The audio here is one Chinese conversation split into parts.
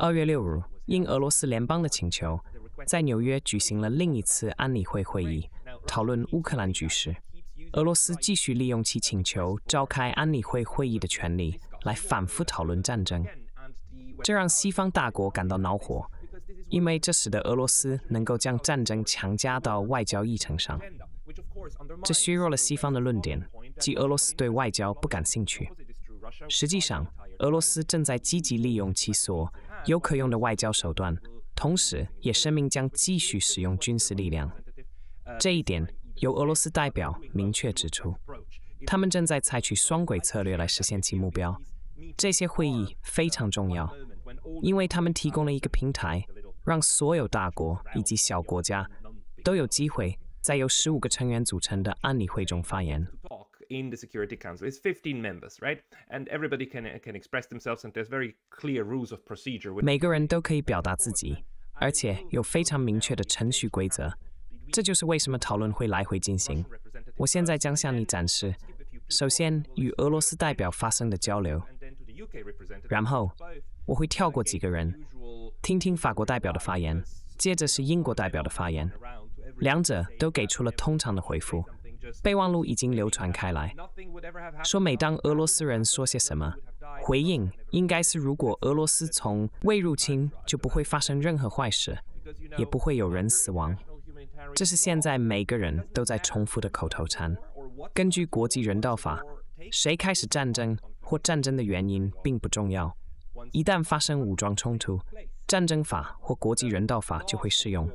二月六日，应俄罗斯联邦的请求，在纽约举行了另一次安理会会议，讨论乌克兰局势。俄罗斯继续利用其请求召开安理会会议的权利来反复讨论战争，这让西方大国感到恼火，因为这使得俄罗斯能够将战争强加到外交议程上。这削弱了西方的论点，即俄罗斯对外交不感兴趣。实际上，俄罗斯正在积极利用其所有可用的外交手段，同时也声明将继续使用军事力量。这一点由俄罗斯代表明确指出。他们正在采取双轨策略来实现其目标。这些会议非常重要，因为他们提供了一个平台，让所有大国以及小国家都有机会在由十五个成员组成的安理会中发言。in the Security Council. It's 15 members, right? And everybody can can express themselves, and there's very clear rules of procedure. with 每个人都可以表达自己，而且有非常明确的程序规则。这就是为什么讨论会来回进行。我现在将向你展示，首先与俄罗斯代表发生的交流，然后我会跳过几个人，听听法国代表的发言，接着是英国代表的发言，两者都给出了通常的回复。备忘录已经流传开来，说每当俄罗斯人说些什么，回应应该是：如果俄罗斯从未入侵，就不会发生任何坏事，也不会有人死亡。这是现在每个人都在重复的口头禅。根据国际人道法，谁开始战争或战争的原因并不重要。一旦发生武装冲突，战争法或国际人道法就会适用。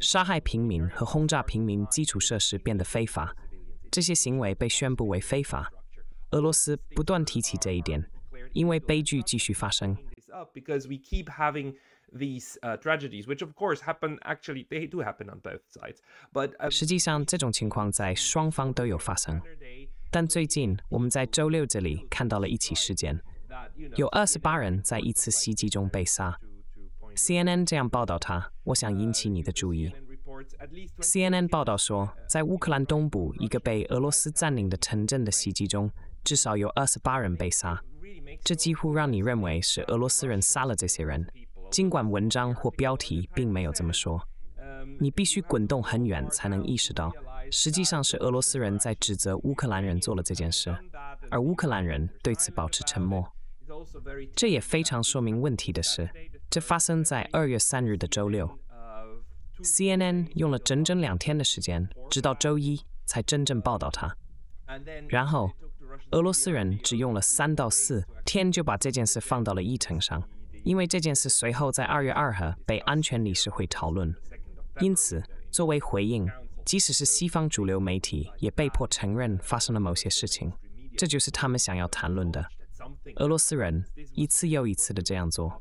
杀害平民和轰炸平民基础设施变得非法。这些行为被宣布为非法。俄罗斯不断提起这一点，因为悲剧继续发生。实际上，这种情况在双方都有发生。但最近，我们在周六这里看到了一起事件，有二十八人在一次袭击中被杀。CNN 这样报道他，我想引起你的注意。CNN 报道说，在乌克兰东部一个被俄罗斯占领的城镇的袭击中，至少有二十八人被杀。这几乎让你认为是俄罗斯人杀了这些人，尽管文章或标题并没有这么说。你必须滚动很远才能意识到，实际上是俄罗斯人在指责乌克兰人做了这件事，而乌克兰人对此保持沉默。这也非常说明问题的是，这发生在二月三日的周六。CNN 用了整整两天的时间，直到周一才真正报道他。然后，俄罗斯人只用了三到四天就把这件事放到了议程上，因为这件事随后在二月二号被安全理事会讨论。因此，作为回应，即使是西方主流媒体也被迫承认发生了某些事情，这就是他们想要谈论的。俄罗斯人一次又一次的这样做，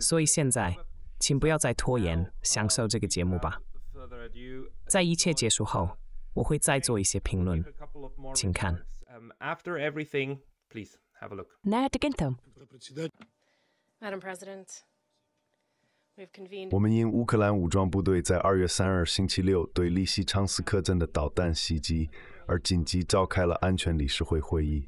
所以现在。请不要再拖延，享受这个节目吧。在一切结束后，我会再做一些评论。请看。After everything, please have a look. m a d a m President, 我们因乌克兰武装部队在2月3日星期六对利西昌斯克镇的导弹袭击而紧急召开了安全理事会会议。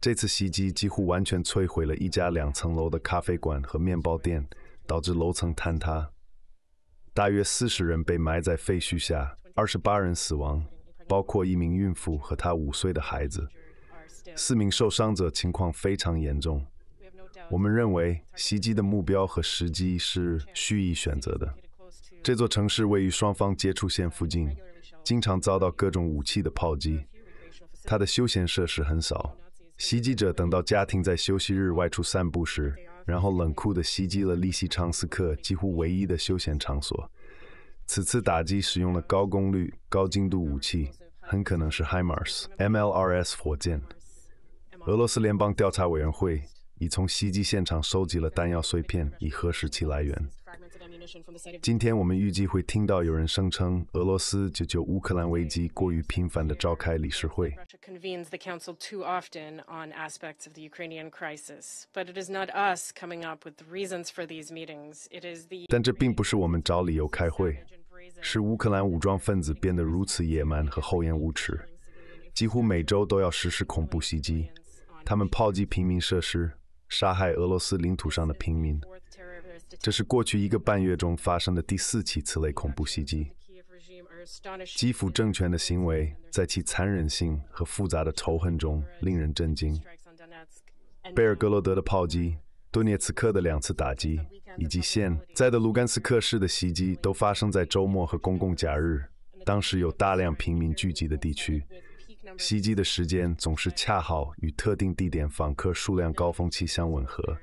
这次袭击几乎完全摧毁了一家两层楼的咖啡馆和面包店。导致楼层坍塌，大约四十人被埋在废墟下，二十八人死亡，包括一名孕妇和她五岁的孩子。四名受伤者情况非常严重。我们认为袭击的目标和时机是蓄意选择的。这座城市位于双方接触线附近，经常遭到各种武器的炮击。它的休闲设施很少。袭击者等到家庭在休息日外出散步时。然后冷酷的袭击了利西昌斯克几乎唯一的休闲场所。此次打击使用了高功率、高精度武器，很可能是 HIMARS MLRS 火箭。俄罗斯联邦调查委员会已从袭击现场收集了弹药碎片，以核实其来源。今天我们预计会听到有人声称，俄罗斯就就乌克兰危机过于频繁地召开理事会。But it is not us coming up with reasons for these meetings. It is the 但这并不是我们找理由开会。是乌克兰武装分子变得如此野蛮和厚颜无耻，几乎每周都要实施恐怖袭击。他们炮击平民设施，杀害俄罗斯领土上的平民。这是过去一个半月中发生的第四起此类恐怖袭击。基辅政权的行为在其残忍性和复杂的仇恨中令人震惊。贝尔格罗德的炮击、顿涅茨克的两次打击，以及现在的卢甘斯克市的袭击，都发生在周末和公共假日，当时有大量平民聚集的地区。袭击的时间总是恰好与特定地点访客数量高峰期相吻合。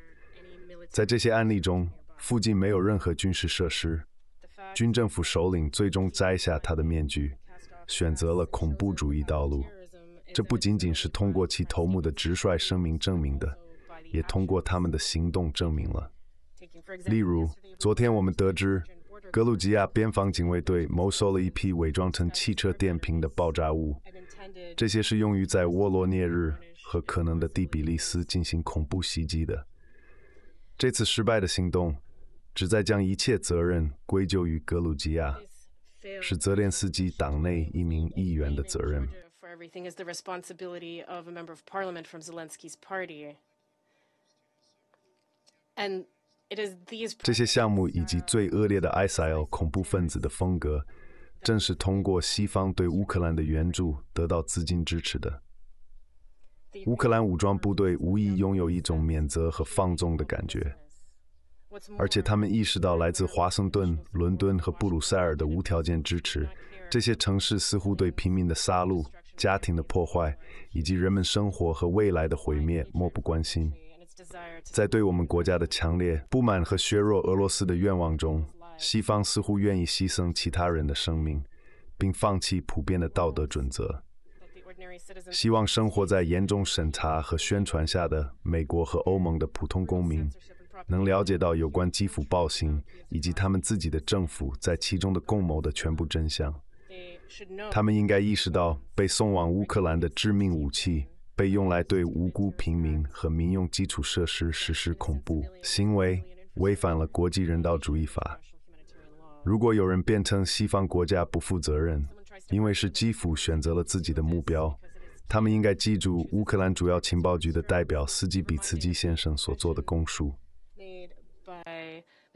在这些案例中。附近没有任何军事设施，军政府首领最终摘下他的面具，选择了恐怖主义道路。这不仅仅是通过其头目的直率声明证明的，也通过他们的行动证明了。例如，昨天我们得知，格鲁吉亚边防警卫队谋收了一批伪装成汽车电瓶的爆炸物，这些是用于在沃罗涅日和可能的第比利斯进行恐怖袭击的。这次失败的行动。旨在将一切责任归咎于格鲁吉亚，是泽连斯基党内一名议员的责任。这些项目以及最恶劣的 ISIL 恐怖分子的风格，正是通过西方对乌克兰的援助得到资金支持的。乌克兰武装部队无疑拥有一种免责和放纵的感觉。而且他们意识到来自华盛顿、伦敦和布鲁塞尔的无条件支持。这些城市似乎对平民的杀戮、家庭的破坏以及人们生活和未来的毁灭漠不关心。在对我们国家的强烈不满和削弱俄罗斯的愿望中，西方似乎愿意牺牲其他人的生命，并放弃普遍的道德准则。希望生活在严重审查和宣传下的美国和欧盟的普通公民。能了解到有关基辅暴行以及他们自己的政府在其中的共谋的全部真相。他们应该意识到，被送往乌克兰的致命武器被用来对无辜平民和民用基础设施实施恐怖行为，违反了国际人道主义法。如果有人辩称西方国家不负责任，因为是基辅选择了自己的目标，他们应该记住乌克兰主要情报局的代表斯基比茨基先生所做的供述。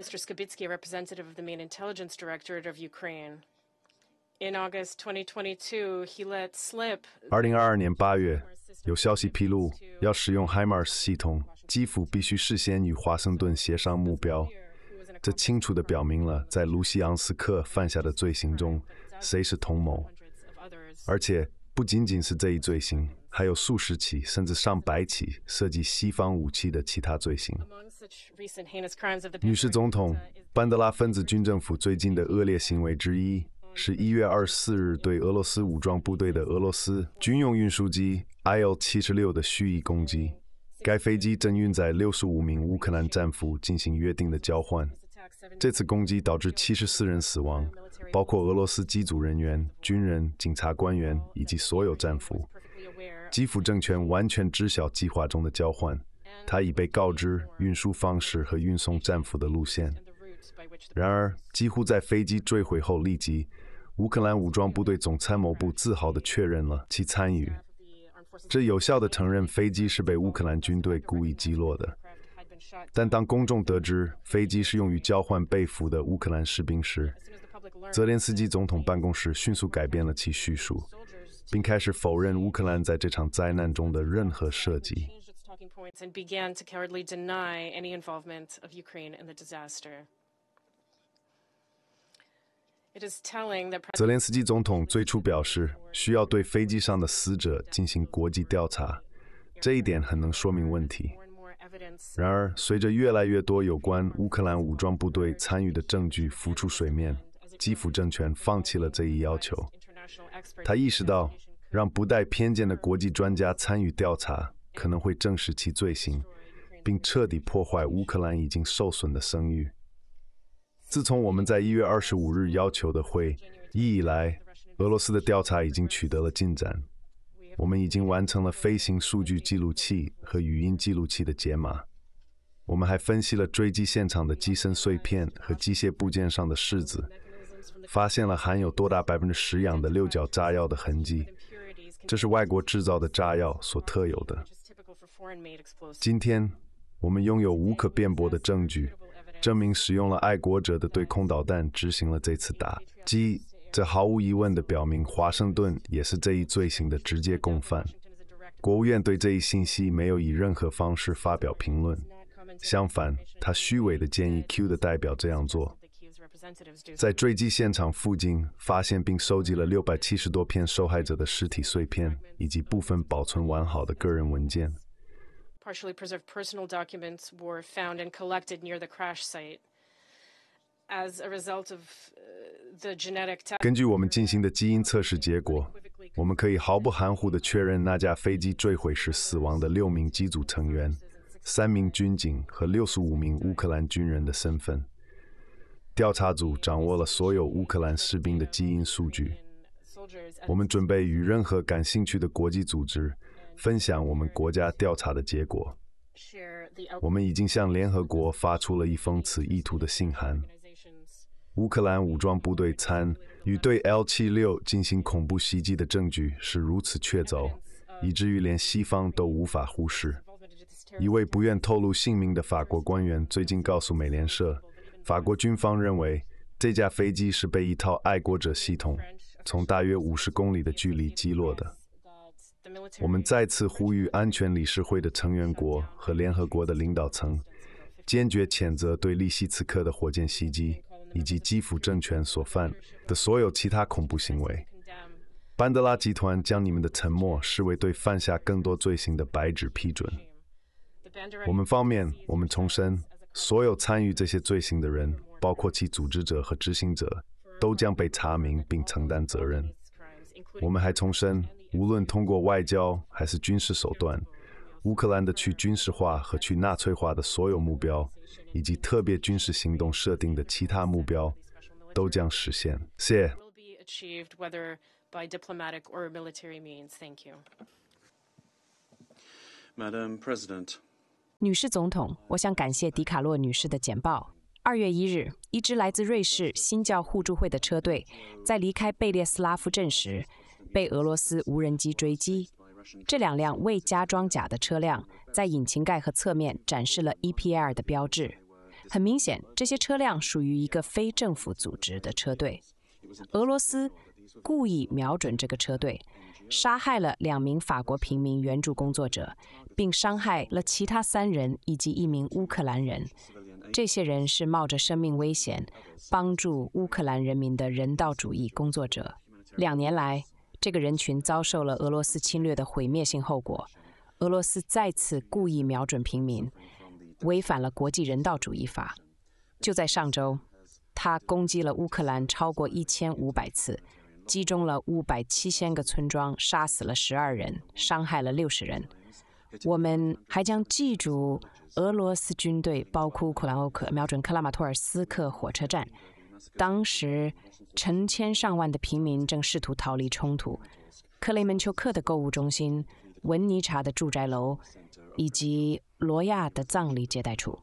Mr. Skabitsky, representative of the Main Intelligence Directorate of Ukraine, in August 2022, he let slip. 2022年8月，有消息披露，要使用 HIMARS 系统，基辅必须事先与华盛顿协商目标。这清楚地表明了，在卢西扬斯克犯下的罪行中，谁是同谋，而且不仅仅是这一罪行。还有数十起，甚至上百起涉及西方武器的其他罪行。女士，总统，班德拉分子军政府最近的恶劣行为之一，是一月二十四日对俄罗斯武装部队的俄罗斯军用运输机 IL-76 的蓄意攻击。该飞机正运载六十五名乌克兰战俘进行约定的交换。这次攻击导致七十四人死亡，包括俄罗斯机组人员、军人、警察官员以及所有战俘。基辅政权完全知晓计划中的交换，他已被告知运输方式和运送战俘的路线。然而，几乎在飞机坠毁后立即，乌克兰武装部队总参谋部自豪地确认了其参与，这有效地承认飞机是被乌克兰军队故意击落的。但当公众得知飞机是用于交换被俘的乌克兰士兵时，泽连斯基总统办公室迅速改变了其叙述。并开始否认乌克兰在这场灾难中的任何涉及。泽连斯基总统最初表示需要对飞机上的死者进行国际调查，这一点很能说明问题。然而，随着越来越多有关乌克兰武装部队参与的证据浮出水面，基辅政权放弃了这一要求。他意识到，让不带偏见的国际专家参与调查，可能会证实其罪行，并彻底破坏乌克兰已经受损的声誉。自从我们在1月25日要求的会议以来，俄罗斯的调查已经取得了进展。我们已经完成了飞行数据记录器和语音记录器的解码。我们还分析了坠机现场的机身碎片和机械部件上的拭子。发现了含有多达百分之十氧的六角炸药的痕迹，这是外国制造的炸药所特有的。今天我们拥有无可辩驳的证据，证明使用了爱国者的对空导弹执行了这次打击，这毫无疑问地表明华盛顿也是这一罪行的直接共犯。国务院对这一信息没有以任何方式发表评论，相反，他虚伪地建议 Q 的代表这样做。在坠机现场附近发现并收集了670多片受害者的尸体碎片，以及部分保存完好的个人文件。根据我们进行的基因测试结果，我们可以毫不含糊地确认那架飞机坠毁时死亡的六名机组成员、三名军警和65名乌克兰军人的身份。调查组掌握了所有乌克兰士兵的基因数据。我们准备与任何感兴趣的国际组织分享我们国家调查的结果。我们已经向联合国发出了一封此意图的信函。乌克兰武装部队参与对 L76 进行恐怖袭击的证据是如此确凿，以至于连西方都无法忽视。一位不愿透露姓名的法国官员最近告诉美联社。法国军方认为，这架飞机是被一套爱国者系统从大约五十公里的距离击落的。我们再次呼吁安全理事会的成员国和联合国的领导层，坚决谴责对利希茨克的火箭袭击以及基辅政权所犯的所有其他恐怖行为。班德拉集团将你们的沉默视为对犯下更多罪行的白纸批准。我们方面，我们重申。所有参与这些罪行的人，包括其组织者和执行者，都将被查明并承担责任。我们还重申，无论通过外交还是军事手段，乌克兰的去军事化和去纳粹化的所有目标，以及特别军事行动设定的其他目标，都将实现。谢。女士总统，我想感谢迪卡洛女士的简报。二月一日，一支来自瑞士新教互助会的车队在离开贝列斯拉夫镇时，被俄罗斯无人机追击。这两辆未加装甲的车辆在引擎盖和侧面展示了 EPR 的标志。很明显，这些车辆属于一个非政府组织的车队。俄罗斯故意瞄准这个车队。杀害了两名法国平民援助工作者，并伤害了其他三人以及一名乌克兰人。这些人是冒着生命危险帮助乌克兰人民的人道主义工作者。两年来，这个人群遭受了俄罗斯侵略的毁灭性后果。俄罗斯再次故意瞄准平民，违反了国际人道主义法。就在上周，他攻击了乌克兰超过一千五百次。击中了五百七千个村庄，杀死了十二人，伤害了六十人。我们还将记住俄罗斯军队，包括库兰欧克，瞄准克拉马托尔斯克火车站。当时，成千上万的平民正试图逃离冲突。克雷门丘克的购物中心，文尼察的住宅楼，以及罗亚的葬礼接待处。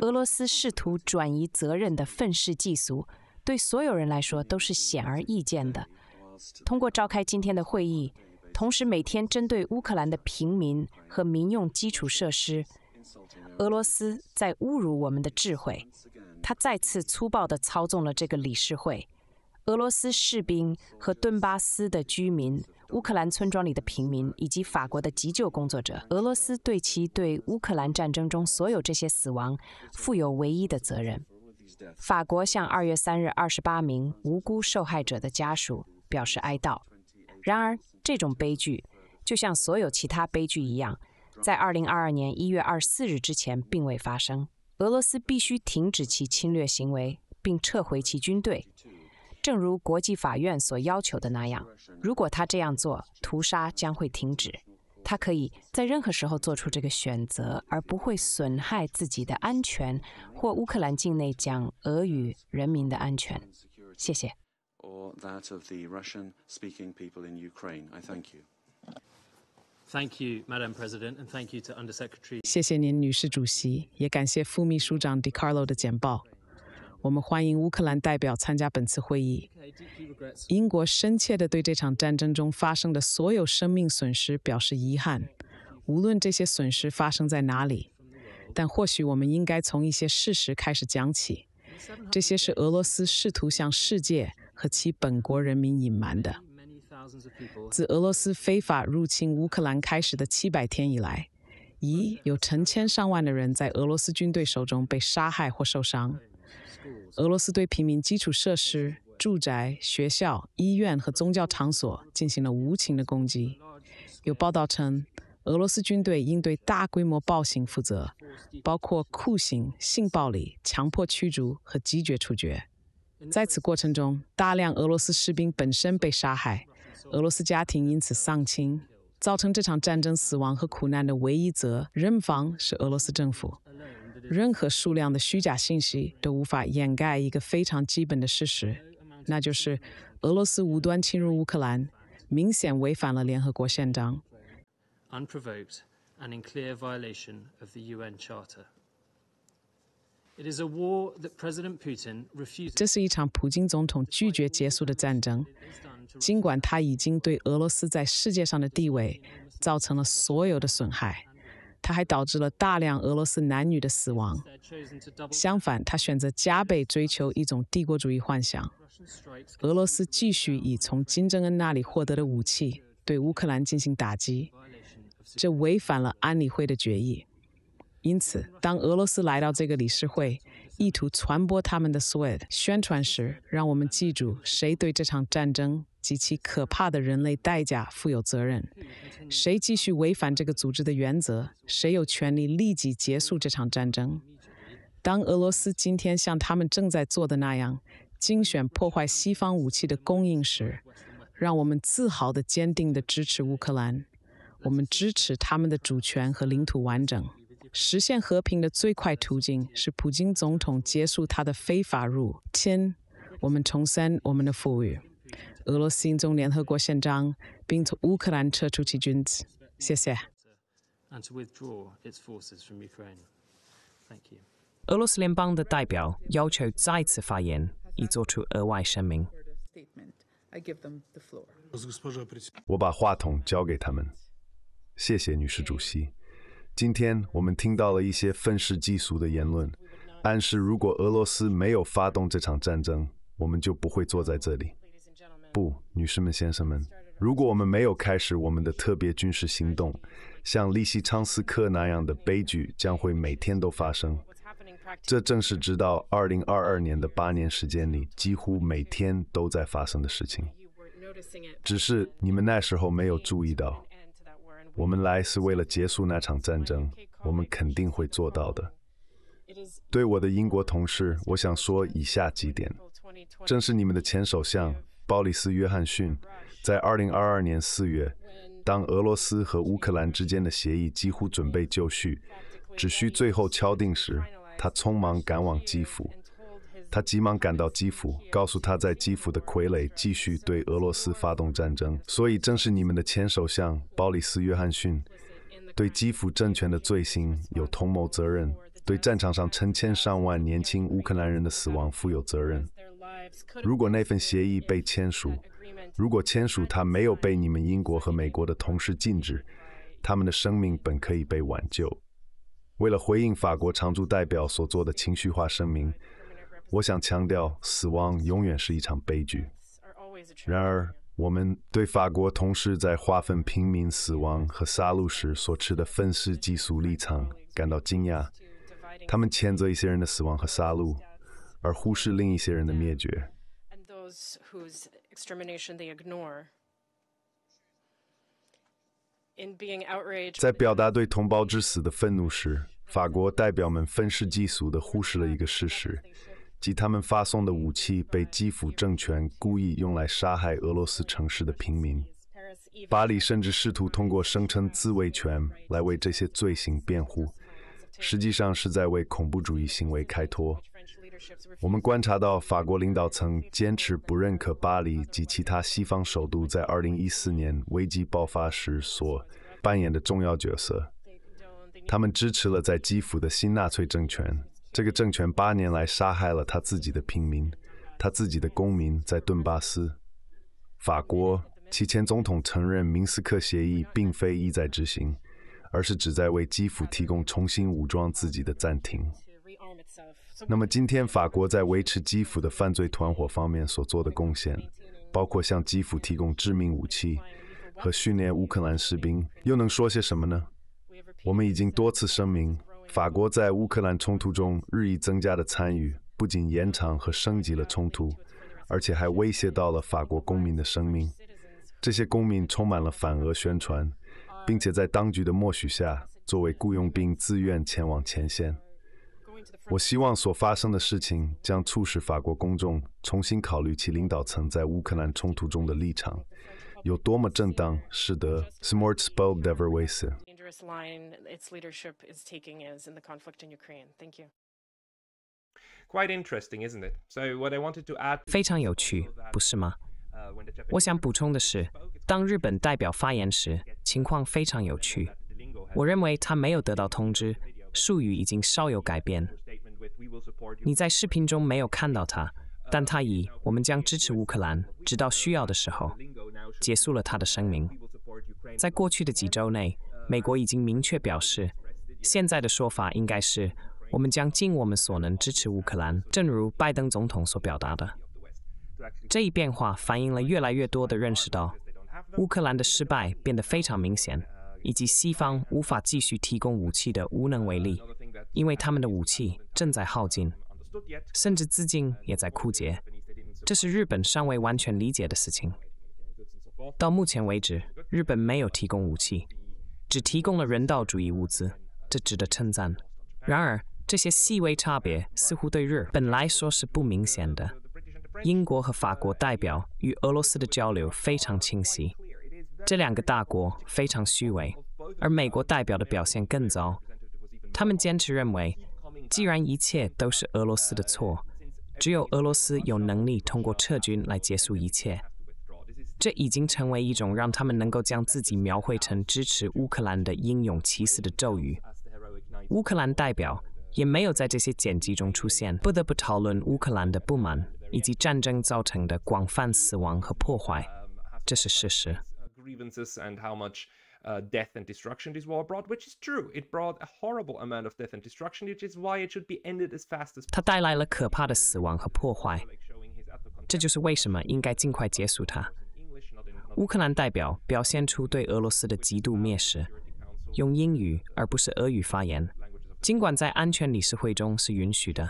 俄罗斯试图转移责任的愤世嫉俗，对所有人来说都是显而易见的。通过召开今天的会议，同时每天针对乌克兰的平民和民用基础设施，俄罗斯在侮辱我们的智慧。他再次粗暴地操纵了这个理事会。俄罗斯士兵和顿巴斯的居民。乌克兰村庄里的平民以及法国的急救工作者，俄罗斯对其对乌克兰战争中所有这些死亡负有唯一的责任。法国向二月三日二十八名无辜受害者的家属表示哀悼。然而，这种悲剧就像所有其他悲剧一样，在二零二二年一月二十四日之前并未发生。俄罗斯必须停止其侵略行为，并撤回其军队。正如国际法院所要求的那样，如果他这样做，屠杀将会停止。他可以在任何时候做出这个选择，而不会损害自己的安全或乌克兰境内讲俄语人民的安全。谢谢。谢谢您，女士主席，也感谢副秘书长 Carlo 的简报。我们欢迎乌克兰代表参加本次会议。英国深切地对这场战争中发生的所有生命损失表示遗憾，无论这些损失发生在哪里。但或许我们应该从一些事实开始讲起，这些是俄罗斯试图向世界和其本国人民隐瞒的。自俄罗斯非法入侵乌克兰开始的七百天以来，已有成千上万的人在俄罗斯军队手中被杀害或受伤。俄罗斯对平民基础设施、住宅、学校、医院和宗教场所进行了无情的攻击。有报道称，俄罗斯军队应对大规模暴行负责，包括酷刑、性暴力、强迫驱逐和极决处决。在此过程中，大量俄罗斯士兵本身被杀害，俄罗斯家庭因此丧亲。造成这场战争死亡和苦难的唯一责任方是俄罗斯政府。任何数量的虚假信息都无法掩盖一个非常基本的事实，那就是俄罗斯无端侵入乌克兰，明显违反了联合国宪章。Unprovoked and in clear violation of the UN Charter. It is a war that President Putin refuses. 这是一场普京总统拒绝结束的战争，尽管他已经对俄罗斯在世界上的地位造成了所有的损害。他还导致了大量俄罗斯男女的死亡。相反，他选择加倍追求一种帝国主义幻想。俄罗斯继续以从金正恩那里获得的武器对乌克兰进行打击，这违反了安理会的决议。因此，当俄罗斯来到这个理事会，意图传播他们的 s w e a t 宣传时，让我们记住谁对这场战争及其可怕的人类代价负有责任，谁继续违反这个组织的原则，谁有权利立即结束这场战争。当俄罗斯今天像他们正在做的那样，精选破坏西方武器的供应时，让我们自豪地、坚定地支持乌克兰，我们支持他们的主权和领土完整。实现和平的最快途径是普京总统结束他的非法入侵，我们重申我们的呼吁：俄罗斯应忠联合国宪章，并从乌克兰撤出其军子。谢谢。俄罗斯联邦的代表要求再次发言，以作出额外声明。我把话筒交给他们。谢谢，女士主席。今天我们听到了一些愤世嫉俗的言论，暗示如果俄罗斯没有发动这场战争，我们就不会坐在这里。不，女士们、先生们，如果我们没有开始我们的特别军事行动，像利西昌斯克那样的悲剧将会每天都发生。这正是直到二零二二年的八年时间里，几乎每天都在发生的事情。只是你们那时候没有注意到。我们来是为了结束那场战争，我们肯定会做到的。对我的英国同事，我想说以下几点：正是你们的前首相鲍里斯·约翰逊，在2022年4月，当俄罗斯和乌克兰之间的协议几乎准备就绪，只需最后敲定时，他匆忙赶往基辅。他急忙赶到基辅，告诉他在基辅的傀儡继续对俄罗斯发动战争。所以，正是你们的前首相鲍里斯·约翰逊对基辅政权的罪行有同谋责任，对战场上成千上万年轻乌克兰人的死亡负有责任。如果那份协议被签署，如果签署，它没有被你们英国和美国的同事禁止，他们的生命本可以被挽救。为了回应法国常驻代表所做的情绪化声明。我想强调，死亡永远是一场悲剧。然而，我们对法国同事在划分平民死亡和杀戮时所持的愤世嫉俗立场感到惊讶。他们谴责一些人的死亡和杀戮，而忽视另一些人的灭绝。在表达对同胞之死的愤怒时，法国代表们愤世嫉俗地忽视了一个事实。即他们发送的武器被基辅政权故意用来杀害俄罗斯城市的平民，巴黎甚至试图通过声称自卫权来为这些罪行辩护，实际上是在为恐怖主义行为开脱。我们观察到，法国领导层坚持不认可巴黎及其他西方首都在2014年危机爆发时所扮演的重要角色，他们支持了在基辅的新纳粹政权。这个政权八年来杀害了他自己的平民，他自己的公民在顿巴斯。法国前总统承认，明斯克协议并非意在执行，而是旨在为基辅提供重新武装自己的暂停。那么今天，法国在维持基辅的犯罪团伙方面所做的贡献，包括向基辅提供致命武器和训练乌克兰士兵，又能说些什么呢？我们已经多次声明。法国在乌克兰冲突中日益增加的参与，不仅延长和升级了冲突，而且还威胁到了法国公民的生命。这些公民充满了反俄宣传，并且在当局的默许下，作为雇佣兵自愿前往前线。我希望所发生的事情将促使法国公众重新考虑其领导层在乌克兰冲突中的立场，有多么正当使得。smart spoke Its line, its leadership is taking is in the conflict in Ukraine. Thank you. Quite interesting, isn't it? So, what I wanted to add. 非常有趣，不是吗？我想补充的是，当日本代表发言时，情况非常有趣。我认为他没有得到通知，术语已经稍有改变。你在视频中没有看到他，但他以“我们将支持乌克兰，直到需要的时候”结束了他的声明。在过去的几周内。美国已经明确表示，现在的说法应该是我们将尽我们所能支持乌克兰。正如拜登总统所表达的，这一变化反映了越来越多的认识到乌克兰的失败变得非常明显，以及西方无法继续提供武器的无能为力，因为他们的武器正在耗尽，甚至资金也在枯竭。这是日本尚未完全理解的事情。到目前为止，日本没有提供武器。只提供了人道主义物资，这值得称赞。然而，这些细微差别似乎对日本来说是不明显的。英国和法国代表与俄罗斯的交流非常清晰。这两个大国非常虚伪，而美国代表的表现更糟。他们坚持认为，既然一切都是俄罗斯的错，只有俄罗斯有能力通过撤军来结束一切。这已经成为一种让他们能够将自己描绘成支持乌克兰的英勇骑士的咒语。乌克兰代表也没有在这些剪辑中出现。不得不讨论乌克兰的不满以及战争造成的广泛死亡和破坏，这是事实。它带来了可怕的死亡和破坏，这就是为什么应该尽快结束它。乌克兰代表表现出对俄罗斯的极度蔑视，用英语而不是俄语发言，尽管在安全理事会中是允许的。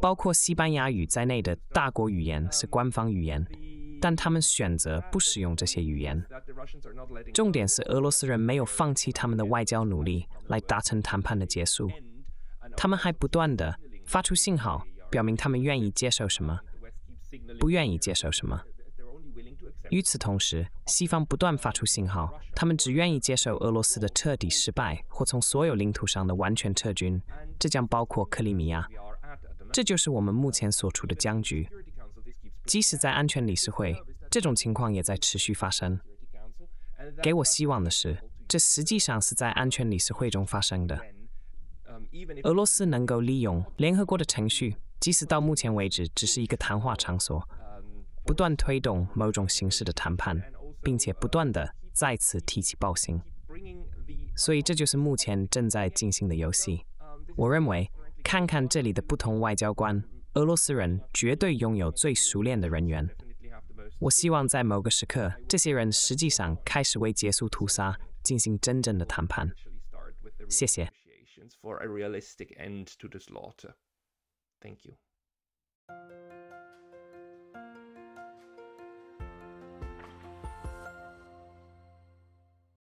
包括西班牙语在内的大国语言是官方语言，但他们选择不使用这些语言。重点是俄罗斯人没有放弃他们的外交努力来达成谈判的结束，他们还不断地发出信号，表明他们愿意接受什么，不愿意接受什么。与此同时，西方不断发出信号，他们只愿意接受俄罗斯的彻底失败或从所有领土上的完全撤军，这将包括克里米亚。这就是我们目前所处的僵局。即使在安全理事会，这种情况也在持续发生。给我希望的是，这实际上是在安全理事会中发生的。俄罗斯能够利用联合国的程序，即使到目前为止只是一个谈话场所。不断推动某种形式的谈判，并且不断地再次提起暴行，所以这就是目前正在进行的游戏。我认为，看看这里的不同外交官，俄罗斯人绝对拥有最熟练的人员。我希望在某个时刻，这些人实际上开始为结束屠杀进行真正的谈判。谢谢。